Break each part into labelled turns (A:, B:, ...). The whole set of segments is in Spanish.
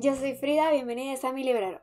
A: Yo soy Frida, bienvenida a Mi Librero.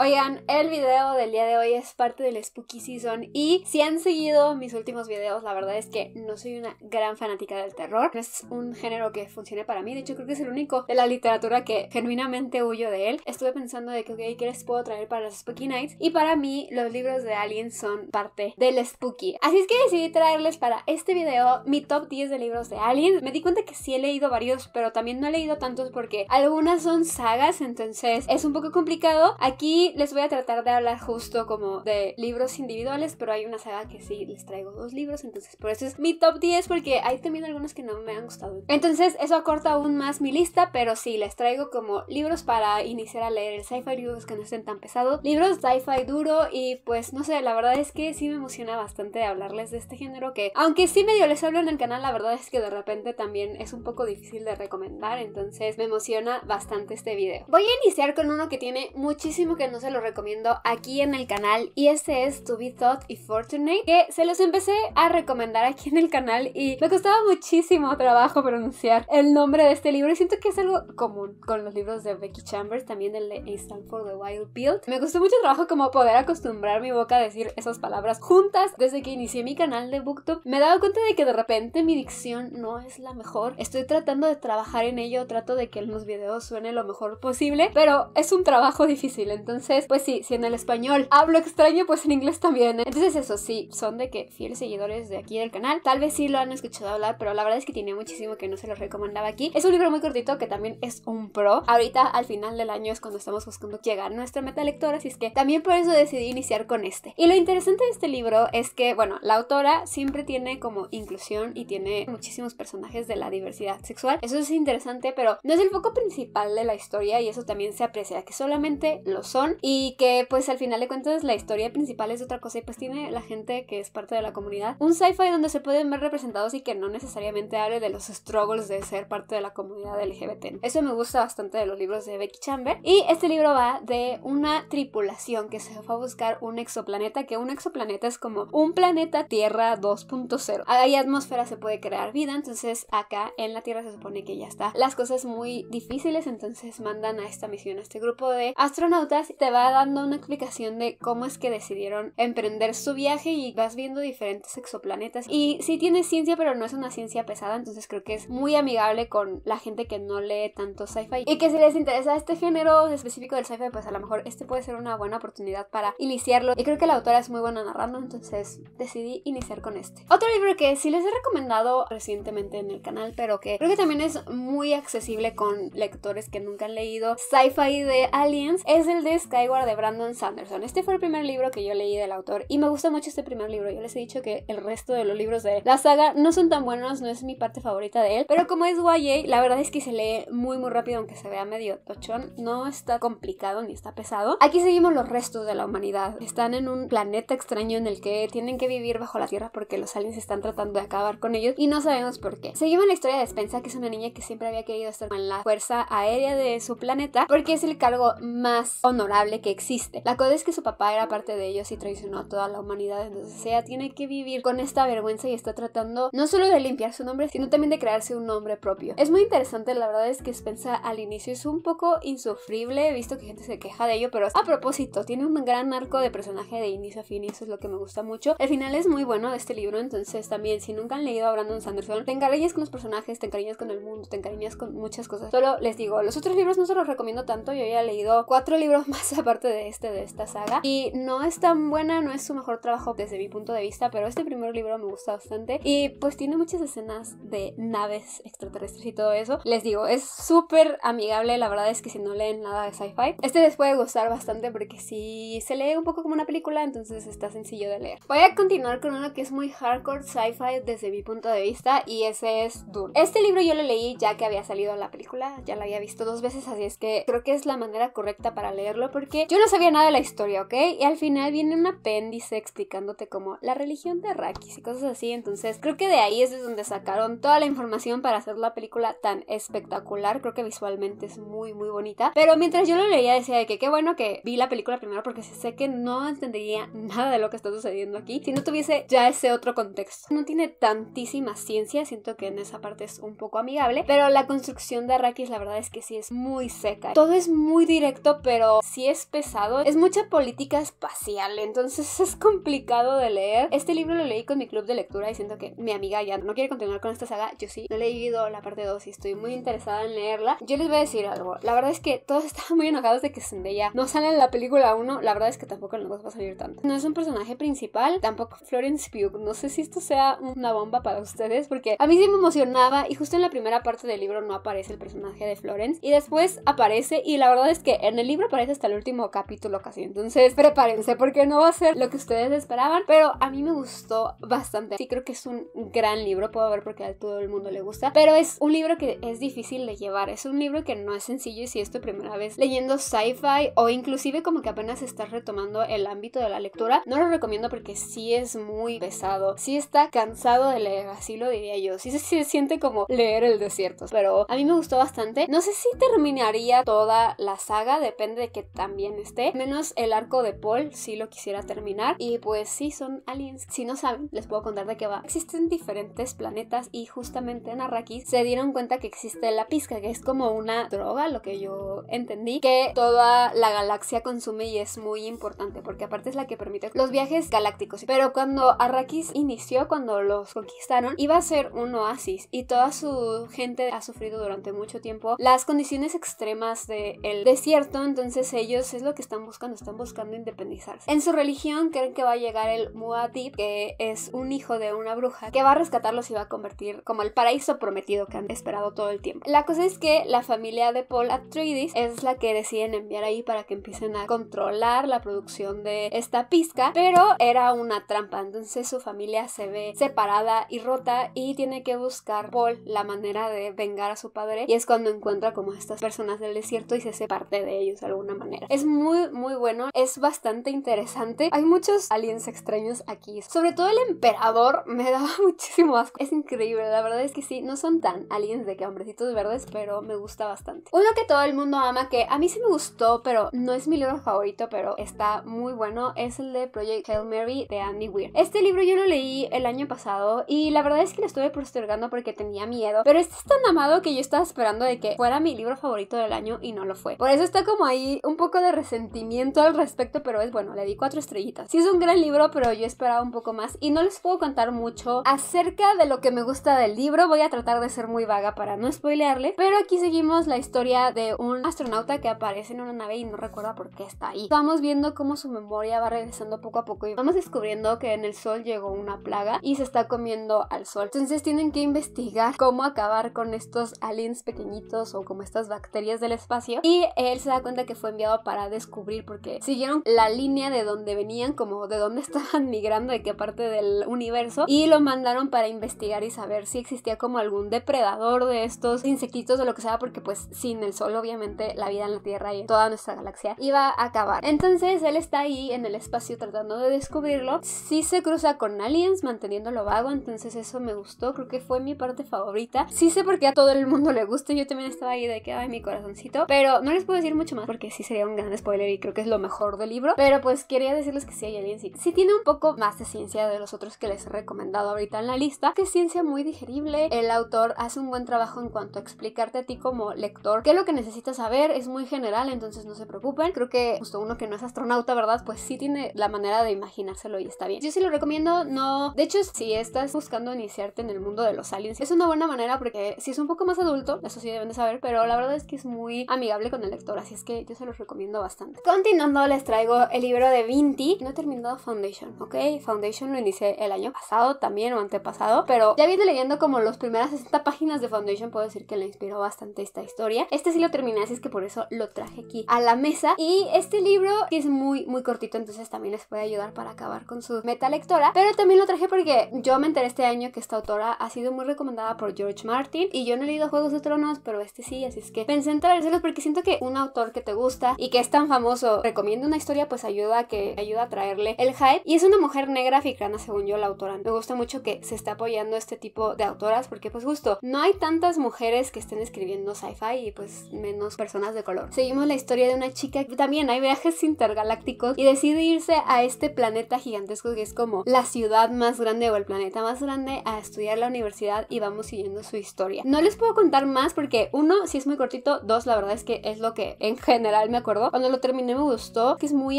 A: Oigan, el video del día de hoy es parte del Spooky Season y si han seguido mis últimos videos, la verdad es que no soy una gran fanática del terror. Es un género que funcione para mí, de hecho creo que es el único de la literatura que genuinamente huyo de él. Estuve pensando de que, ok, ¿qué les puedo traer para los Spooky Nights? Y para mí los libros de Alien son parte del Spooky. Así es que decidí traerles para este video mi top 10 de libros de Alien. Me di cuenta que sí he leído varios, pero también no he leído tantos porque algunas son sagas, entonces es un poco complicado. Aquí les voy a tratar de hablar justo como de libros individuales, pero hay una saga que sí les traigo dos libros, entonces por eso es mi top 10 porque hay también algunos que no me han gustado. Entonces eso acorta aún más mi lista, pero sí les traigo como libros para iniciar a leer el sci-fi, libros que no estén tan pesados, libros sci-fi duro y pues no sé, la verdad es que sí me emociona bastante hablarles de este género que aunque sí medio les hablo en el canal, la verdad es que de repente también es un poco difícil de recomendar, entonces me emociona bastante este video. Voy a iniciar con uno que tiene muchísimo que no se los recomiendo aquí en el canal y ese es To Be Thought y Fortunate que se los empecé a recomendar aquí en el canal y me costaba muchísimo trabajo pronunciar el nombre de este libro y siento que es algo común con los libros de Becky Chambers, también el de A Stand for the Wild Build. Me costó mucho trabajo como poder acostumbrar mi boca a decir esas palabras juntas desde que inicié mi canal de BookTube. Me he dado cuenta de que de repente mi dicción no es la mejor. Estoy tratando de trabajar en ello, trato de que en los videos suene lo mejor posible, pero es un trabajo difícil, entonces entonces, pues sí, si en el español hablo extraño, pues en inglés también. ¿eh? Entonces, eso sí, son de que fieles seguidores de aquí del canal. Tal vez sí lo han escuchado hablar, pero la verdad es que tiene muchísimo que no se los recomendaba aquí. Es un libro muy cortito que también es un pro. Ahorita, al final del año, es cuando estamos buscando llegar a nuestra meta lectora, así es que también por eso decidí iniciar con este. Y lo interesante de este libro es que, bueno, la autora siempre tiene como inclusión y tiene muchísimos personajes de la diversidad sexual. Eso es interesante, pero no es el foco principal de la historia y eso también se aprecia, que solamente lo son y que pues al final de cuentas la historia principal es otra cosa y pues tiene la gente que es parte de la comunidad. Un sci-fi donde se pueden ver representados y que no necesariamente hable de los struggles de ser parte de la comunidad LGBT. Eso me gusta bastante de los libros de Becky Chamber. Y este libro va de una tripulación que se fue a buscar un exoplaneta, que un exoplaneta es como un planeta Tierra 2.0. ahí atmósfera, se puede crear vida, entonces acá en la Tierra se supone que ya está. Las cosas muy difíciles, entonces mandan a esta misión a este grupo de astronautas te va dando una explicación de cómo es que decidieron emprender su viaje y vas viendo diferentes exoplanetas. Y sí tiene ciencia, pero no es una ciencia pesada, entonces creo que es muy amigable con la gente que no lee tanto sci-fi. Y que si les interesa este género específico del sci-fi, pues a lo mejor este puede ser una buena oportunidad para iniciarlo. Y creo que la autora es muy buena narrando, entonces decidí iniciar con este. Otro libro que sí les he recomendado recientemente en el canal, pero que creo que también es muy accesible con lectores que nunca han leído sci-fi de aliens, es el de Skyward de Brandon Sanderson. Este fue el primer libro que yo leí del autor y me gusta mucho este primer libro. Yo les he dicho que el resto de los libros de la saga no son tan buenos, no es mi parte favorita de él, pero como es YA, la verdad es que se lee muy muy rápido aunque se vea medio tochón, no está complicado ni está pesado. Aquí seguimos los restos de la humanidad. Están en un planeta extraño en el que tienen que vivir bajo la tierra porque los aliens están tratando de acabar con ellos y no sabemos por qué. Seguimos la historia de Spencer, que es una niña que siempre había querido estar en la fuerza aérea de su planeta porque es el cargo más honorable que existe. La cosa es que su papá era parte de ellos y traicionó a toda la humanidad, entonces sea, tiene que vivir con esta vergüenza y está tratando no solo de limpiar su nombre, sino también de crearse un nombre propio. Es muy interesante, la verdad es que Spencer al inicio es un poco insufrible, he visto que gente se queja de ello, pero a propósito, tiene un gran arco de personaje de inicio a fin y eso es lo que me gusta mucho. El final es muy bueno de este libro, entonces también si nunca han leído a Brandon Sanderson, te encariñas con los personajes, te encariñas con el mundo, te encariñas con muchas cosas. Solo les digo, los otros libros no se los recomiendo tanto, yo ya he leído cuatro libros más aparte de este, de esta saga. Y no es tan buena, no es su mejor trabajo desde mi punto de vista, pero este primer libro me gusta bastante. Y pues tiene muchas escenas de naves extraterrestres y todo eso. Les digo, es súper amigable, la verdad es que si no leen nada de sci-fi, este les puede gustar bastante porque si se lee un poco como una película, entonces está sencillo de leer. Voy a continuar con uno que es muy hardcore sci-fi desde mi punto de vista y ese es Dune. Este libro yo lo leí ya que había salido la película, ya la había visto dos veces, así es que creo que es la manera correcta para leerlo porque yo no sabía nada de la historia, ¿ok? Y al final viene un apéndice explicándote como la religión de Arrakis y cosas así. Entonces, creo que de ahí es de donde sacaron toda la información para hacer la película tan espectacular. Creo que visualmente es muy, muy bonita. Pero mientras yo lo leía, decía que qué bueno que vi la película primero porque sé que no entendería nada de lo que está sucediendo aquí si no tuviese ya ese otro contexto. No tiene tantísima ciencia, siento que en esa parte es un poco amigable, pero la construcción de Arrakis la verdad es que sí es muy seca. Todo es muy directo, pero es pesado. Es mucha política espacial, entonces es complicado de leer. Este libro lo leí con mi club de lectura y siento que mi amiga ya no quiere continuar con esta saga. Yo sí, no he leído la parte 2 y estoy muy interesada en leerla. Yo les voy a decir algo. La verdad es que todos estaban muy enojados de que Zendaya no sale en la película 1. La verdad es que tampoco en la va a salir tanto. No es un personaje principal, tampoco Florence Pugh. No sé si esto sea una bomba para ustedes porque a mí sí me emocionaba y justo en la primera parte del libro no aparece el personaje de Florence y después aparece y la verdad es que en el libro aparece hasta el último capítulo casi. Entonces, prepárense porque no va a ser lo que ustedes esperaban, pero a mí me gustó bastante. Sí, creo que es un gran libro, puedo ver porque a todo el mundo le gusta, pero es un libro que es difícil de llevar, es un libro que no es sencillo y si es tu primera vez leyendo sci-fi o inclusive como que apenas estás retomando el ámbito de la lectura, no lo recomiendo porque sí es muy pesado, sí está cansado de leer, así lo diría yo, sí se, se siente como leer el desierto, pero a mí me gustó bastante. No sé si terminaría toda la saga, depende de qué también esté. Menos el arco de Paul, si lo quisiera terminar. Y pues sí, son aliens. Si no saben, les puedo contar de qué va. Existen diferentes planetas y justamente en Arrakis se dieron cuenta que existe la pizca, que es como una droga, lo que yo entendí, que toda la galaxia consume y es muy importante porque aparte es la que permite los viajes galácticos. Pero cuando Arrakis inició, cuando los conquistaron, iba a ser un oasis y toda su gente ha sufrido durante mucho tiempo las condiciones extremas del desierto, entonces ellos ellos es lo que están buscando, están buscando independizarse. En su religión creen que va a llegar el Muad'Dib, que es un hijo de una bruja, que va a rescatarlos y va a convertir como el paraíso prometido que han esperado todo el tiempo. La cosa es que la familia de Paul Atreides es la que deciden enviar ahí para que empiecen a controlar la producción de esta pizca, pero era una trampa, entonces su familia se ve separada y rota y tiene que buscar Paul la manera de vengar a su padre y es cuando encuentra como estas personas del desierto y se hace parte de ellos de alguna manera. Es muy, muy bueno, es bastante interesante. Hay muchos aliens extraños aquí. Sobre todo el emperador me daba muchísimo asco. Es increíble, la verdad es que sí, no son tan aliens de que hombrecitos verdes, pero me gusta bastante. Uno que todo el mundo ama, que a mí sí me gustó, pero no es mi libro favorito, pero está muy bueno, es el de Project Hail Mary de Andy Weir. Este libro yo lo leí el año pasado y la verdad es que lo estuve postergando porque tenía miedo, pero este es tan amado que yo estaba esperando de que fuera mi libro favorito del año y no lo fue. Por eso está como ahí un poco de resentimiento al respecto, pero es bueno, le di cuatro estrellitas. Sí es un gran libro, pero yo esperaba un poco más y no les puedo contar mucho acerca de lo que me gusta del libro. Voy a tratar de ser muy vaga para no spoilearle, pero aquí seguimos la historia de un astronauta que aparece en una nave y no recuerda por qué está ahí. Vamos viendo cómo su memoria va regresando poco a poco y vamos descubriendo que en el sol llegó una plaga y se está comiendo al sol. Entonces tienen que investigar cómo acabar con estos aliens pequeñitos o como estas bacterias del espacio y él se da cuenta que fue enviado para descubrir porque siguieron la línea de donde venían, como de dónde estaban migrando, de qué parte del universo, y lo mandaron para investigar y saber si existía como algún depredador de estos insectitos o lo que sea, porque pues sin el sol obviamente la vida en la Tierra y en toda nuestra galaxia iba a acabar. Entonces él está ahí en el espacio tratando de descubrirlo. si se cruza con aliens manteniéndolo vago, entonces eso me gustó, creo que fue mi parte favorita. Sí sé por qué a todo el mundo le gusta, yo también estaba ahí de que ay mi corazoncito, pero no les puedo decir mucho más porque sí sería un gran spoiler y creo que es lo mejor del libro. Pero pues quería decirles que si hay alguien Sí, tiene un poco más de ciencia de los otros que les he recomendado ahorita en la lista. Que es ciencia muy digerible. El autor hace un buen trabajo en cuanto a explicarte a ti como lector qué es lo que necesitas saber. Es muy general, entonces no se preocupen. Creo que justo uno que no es astronauta, ¿verdad? Pues sí tiene la manera de imaginárselo y está bien. Yo sí lo recomiendo. No. De hecho, si estás buscando iniciarte en el mundo de los aliens, es una buena manera porque si es un poco más adulto, eso sí deben de saber. Pero la verdad es que es muy amigable con el lector. Así es que yo se los recomiendo bastante. Continuando, les traigo el libro de Vinti. No he terminado Foundation, ¿ok? Foundation lo inicié el año pasado también o antepasado, pero ya viene leyendo como las primeras 60 páginas de Foundation, puedo decir que le inspiró bastante esta historia. Este sí lo terminé, así es que por eso lo traje aquí a la mesa. Y este libro es muy, muy cortito, entonces también les puede ayudar para acabar con su meta lectora, pero también lo traje porque yo me enteré este año que esta autora ha sido muy recomendada por George Martin y yo no he leído Juegos de Tronos, pero este sí, así es que pensé en traérselos porque siento que un autor que te gusta y que es tan famoso, recomiendo una historia, pues ayuda a que ayuda a traerle el hype. Y es una mujer negra africana, según yo, la autora. Me gusta mucho que se está apoyando este tipo de autoras porque pues justo no hay tantas mujeres que estén escribiendo sci-fi y pues menos personas de color. Seguimos la historia de una chica que también hay viajes intergalácticos y decide irse a este planeta gigantesco que es como la ciudad más grande o el planeta más grande a estudiar la universidad y vamos siguiendo su historia. No les puedo contar más porque uno, si es muy cortito, dos, la verdad es que es lo que en general me cuando lo terminé me gustó, que es muy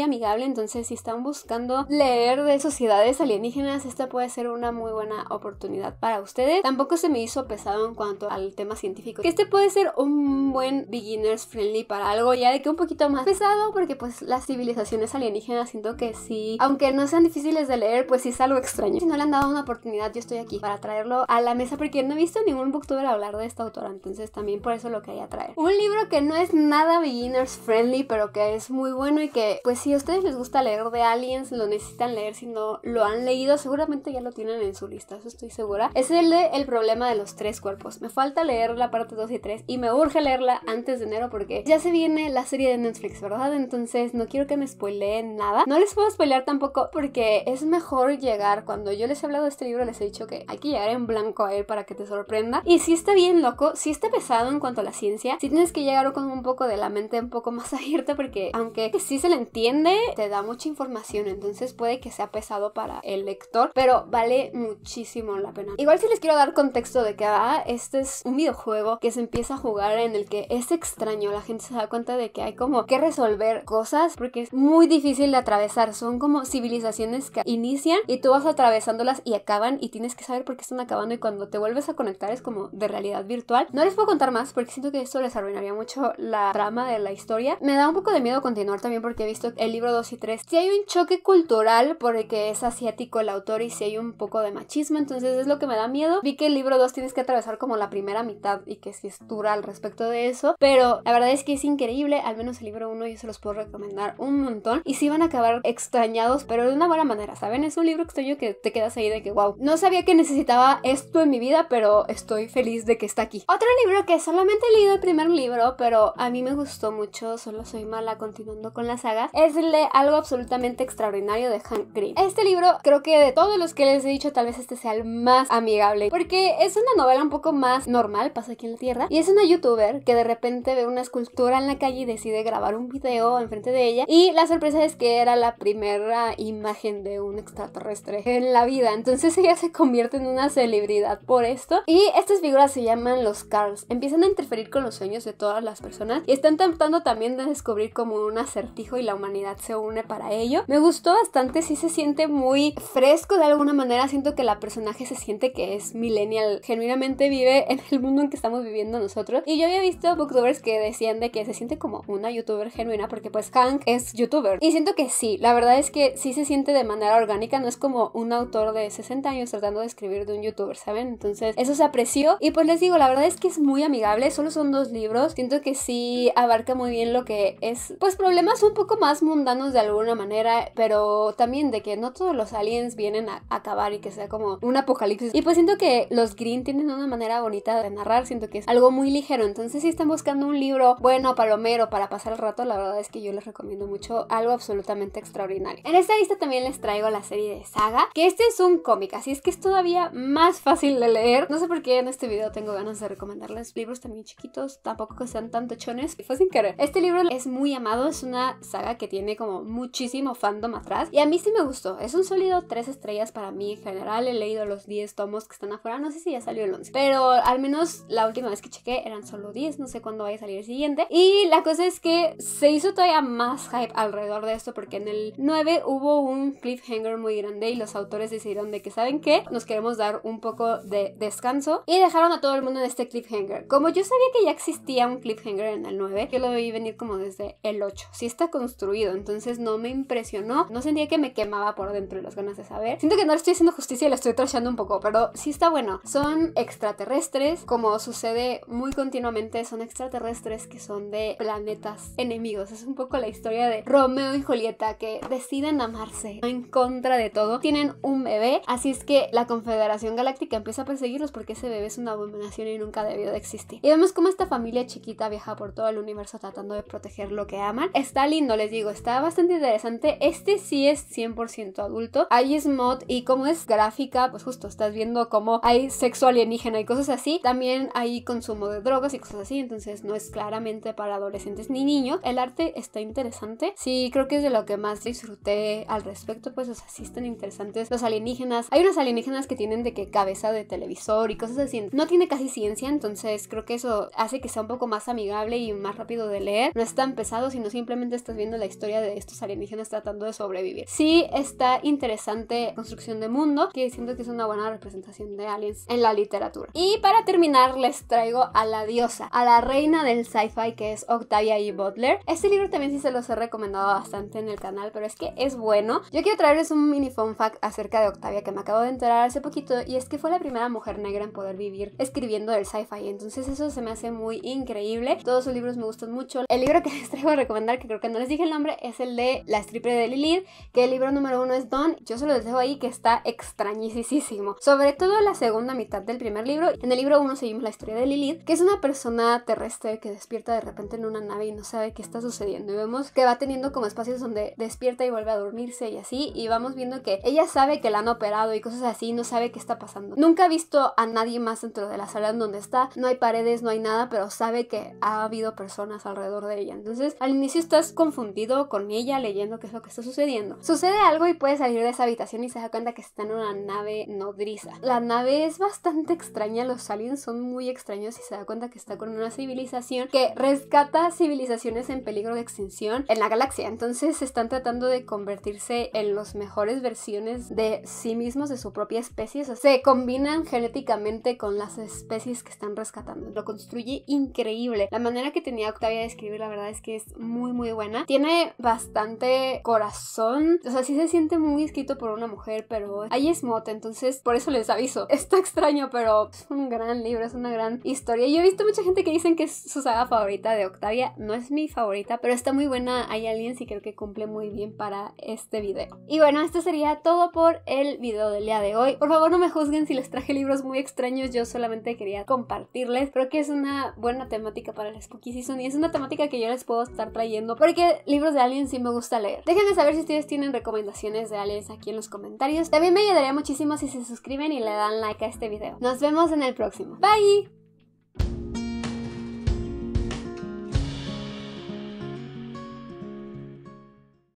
A: amigable, entonces si están buscando leer de sociedades alienígenas, esta puede ser una muy buena oportunidad para ustedes. Tampoco se me hizo pesado en cuanto al tema científico, que este puede ser un buen beginners friendly para algo ya de que un poquito más pesado, porque pues las civilizaciones alienígenas siento que sí, aunque no sean difíciles de leer, pues sí es algo extraño. Si no le han dado una oportunidad, yo estoy aquí para traerlo a la mesa porque no he visto ningún booktuber hablar de esta autora, entonces también por eso lo quería traer. Un libro que no es nada beginners friendly pero que es muy bueno y que, pues si a ustedes les gusta leer de aliens, lo necesitan leer si no lo han leído, seguramente ya lo tienen en su lista, eso estoy segura. Es el de El problema de los tres cuerpos. Me falta leer la parte 2 y 3 y me urge leerla antes de enero porque ya se viene la serie de Netflix, ¿verdad? Entonces no quiero que me spoileen nada. No les puedo spoilear tampoco porque es mejor llegar, cuando yo les he hablado de este libro les he dicho que hay que llegar en blanco a él para que te sorprenda. Y si está bien loco, si está pesado en cuanto a la ciencia, si tienes que llegar con un poco de la mente un poco más ahí porque aunque sí se le entiende, te da mucha información, entonces puede que sea pesado para el lector, pero vale muchísimo la pena. Igual si les quiero dar contexto de que ah, este es un videojuego que se empieza a jugar en el que es extraño, la gente se da cuenta de que hay como que resolver cosas porque es muy difícil de atravesar, son como civilizaciones que inician y tú vas atravesándolas y acaban y tienes que saber por qué están acabando y cuando te vuelves a conectar es como de realidad virtual. No les puedo contar más porque siento que esto les arruinaría mucho la trama de la historia da un poco de miedo continuar también porque he visto el libro 2 y 3. Si hay un choque cultural porque es asiático el autor y si hay un poco de machismo, entonces es lo que me da miedo. Vi que el libro 2 tienes que atravesar como la primera mitad y que si es dura al respecto de eso, pero la verdad es que es increíble, al menos el libro 1 yo se los puedo recomendar un montón y si van a acabar extrañados, pero de una buena manera, ¿saben? Es un libro extraño que te quedas ahí de que wow, no sabía que necesitaba esto en mi vida, pero estoy feliz de que está aquí. Otro libro que solamente he leído el primer libro, pero a mí me gustó mucho son los soy mala continuando con la saga, es algo absolutamente extraordinario de Hank Green. Este libro creo que de todos los que les he dicho tal vez este sea el más amigable porque es una novela un poco más normal, pasa aquí en la Tierra, y es una youtuber que de repente ve una escultura en la calle y decide grabar un video enfrente de ella y la sorpresa es que era la primera imagen de un extraterrestre en la vida, entonces ella se convierte en una celebridad por esto y estas figuras se llaman los Carls, empiezan a interferir con los sueños de todas las personas y están tentando también de descubrir como un acertijo y la humanidad se une para ello. Me gustó bastante, sí se siente muy fresco de alguna manera, siento que la personaje se siente que es millennial, genuinamente vive en el mundo en que estamos viviendo nosotros. Y yo había visto booktubers que decían de que se siente como una youtuber genuina porque pues Hank es youtuber. Y siento que sí, la verdad es que sí se siente de manera orgánica, no es como un autor de 60 años tratando de escribir de un youtuber, ¿saben? Entonces eso se apreció y pues les digo, la verdad es que es muy amigable, solo son dos libros, siento que sí abarca muy bien lo que es pues problemas un poco más mundanos de alguna manera, pero también de que no todos los aliens vienen a acabar y que sea como un apocalipsis. Y pues siento que los Green tienen una manera bonita de narrar, siento que es algo muy ligero, entonces si están buscando un libro bueno, palomero, para pasar el rato, la verdad es que yo les recomiendo mucho algo absolutamente extraordinario. En esta lista también les traigo la serie de Saga, que este es un cómic, así es que es todavía más fácil de leer. No sé por qué en este video tengo ganas de recomendarles libros también chiquitos, tampoco que sean tanto chones, fue sin querer. Este libro es muy amado, es una saga que tiene como muchísimo fandom atrás y a mí sí me gustó, es un sólido 3 estrellas para mí en general, he leído los 10 tomos que están afuera, no sé si ya salió el 11, pero al menos la última vez que chequé eran solo 10, no sé cuándo vaya a salir el siguiente y la cosa es que se hizo todavía más hype alrededor de esto porque en el 9 hubo un cliffhanger muy grande y los autores decidieron de que saben que nos queremos dar un poco de descanso y dejaron a todo el mundo en este cliffhanger. Como yo sabía que ya existía un cliffhanger en el 9, yo lo vi venir como desde el 8. Sí está construido, entonces no me impresionó. No sentía que me quemaba por dentro las ganas de saber. Siento que no le estoy haciendo justicia y la estoy trasheando un poco, pero sí está bueno. Son extraterrestres, como sucede muy continuamente, son extraterrestres que son de planetas enemigos. Es un poco la historia de Romeo y Julieta que deciden amarse en contra de todo. Tienen un bebé, así es que la Confederación Galáctica empieza a perseguirlos porque ese bebé es una abominación y nunca debió de existir. Y vemos cómo esta familia chiquita viaja por todo el universo tratando de proteger lo que aman. Está lindo, les digo, está bastante interesante. Este sí es 100% adulto. Hay es mod y como es gráfica, pues justo estás viendo cómo hay sexo alienígena y cosas así. También hay consumo de drogas y cosas así, entonces no es claramente para adolescentes ni niños. El arte está interesante. Sí, creo que es de lo que más disfruté al respecto, pues o sea sí están interesantes. Los alienígenas, hay unos alienígenas que tienen de que cabeza de televisor y cosas así. No tiene casi ciencia, entonces creo que eso hace que sea un poco más amigable y más rápido de leer. No está tan pesado, sino simplemente estás viendo la historia de estos alienígenas tratando de sobrevivir. Sí está interesante construcción de mundo, que siento que es una buena representación de aliens en la literatura. Y para terminar les traigo a la diosa, a la reina del sci-fi que es Octavia E. Butler. Este libro también sí se los he recomendado bastante en el canal, pero es que es bueno. Yo quiero traerles un mini fun fact acerca de Octavia que me acabo de enterar hace poquito y es que fue la primera mujer negra en poder vivir escribiendo del sci-fi, entonces eso se me hace muy increíble. Todos sus libros me gustan mucho. El libro que les traigo a recomendar, que creo que no les dije el nombre, es el de La stripper de Lilith, que el libro número uno es Don. Yo se lo dejo ahí que está extrañísimo. Sobre todo la segunda mitad del primer libro. En el libro uno seguimos la historia de Lilith, que es una persona terrestre que despierta de repente en una nave y no sabe qué está sucediendo. Y vemos que va teniendo como espacios donde despierta y vuelve a dormirse y así. Y vamos viendo que ella sabe que la han operado y cosas así, no sabe qué está pasando. Nunca ha visto a nadie más dentro de la sala en donde está. No hay paredes, no hay nada, pero sabe que ha habido personas alrededor de ella. Entonces, al inicio estás confundido con ella leyendo qué es lo que está sucediendo. Sucede algo y puede salir de esa habitación y se da cuenta que está en una nave nodriza. La nave es bastante extraña, los aliens son muy extraños y se da cuenta que está con una civilización que rescata civilizaciones en peligro de extinción en la galaxia. Entonces, están tratando de convertirse en los mejores versiones de sí mismos, de su propia especie. se combinan genéticamente con las especies que están rescatando. Lo construye increíble. La manera que tenía Octavia de escribir, la verdad, es que es muy, muy buena. Tiene bastante corazón. O sea, sí se siente muy escrito por una mujer, pero ahí es mote, entonces por eso les aviso. Está extraño, pero es un gran libro, es una gran historia. Yo he visto mucha gente que dicen que es su saga favorita de Octavia. No es mi favorita, pero está muy buena. Hay alguien sí creo que cumple muy bien para este video. Y bueno, esto sería todo por el video del día de hoy. Por favor, no me juzguen si les traje libros muy extraños. Yo solamente quería compartirles. Creo que es una buena temática para el Spooky Season y es una temática que yo les puedo estar trayendo porque libros de aliens sí me gusta leer. Déjenme saber si ustedes tienen recomendaciones de aliens aquí en los comentarios. También me ayudaría muchísimo si se suscriben y le dan like a este video. Nos vemos en el próximo. Bye!